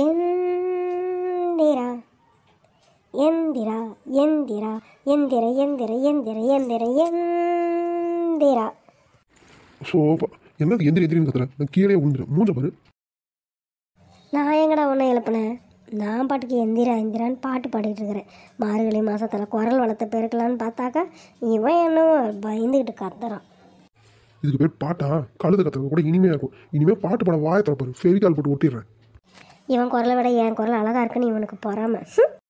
எந்திரா எந்திரா எந்திரா எந்திர எந்திர எந்திர எந்திர எந்திரா சோபா என்ன எந்திரி எந்திரின்னு கத்துற நான் கீழே விழுந்துரு மூஞ்ச பாரு நான் எங்கடா உன்னை எழுப்புனேன் நான் பாட்டுக்கு எந்திரா எந்திரான்னு பாட்டு பாடிட்டு இருக்கிறேன் மார்கழி மாதத்தில் குரல் வளர்த்த பெருக்கலான்னு பார்த்தாக்கா இவன் என்னவோ பயந்துக்கிட்டு கத்துறான் இதுக்கு பேர் பாட்டா கழுத கத்துறது கூட இனிமையாக இருக்கும் இனிமேல் பாட்டு பாட வாயத்தில் பாரு ஃபெரிகால் போட்டு ஒட்டிடுறேன் இவன் குரலை விட என் குரல் அழகாக இருக்குன்னு இவனுக்கு பொறாமல்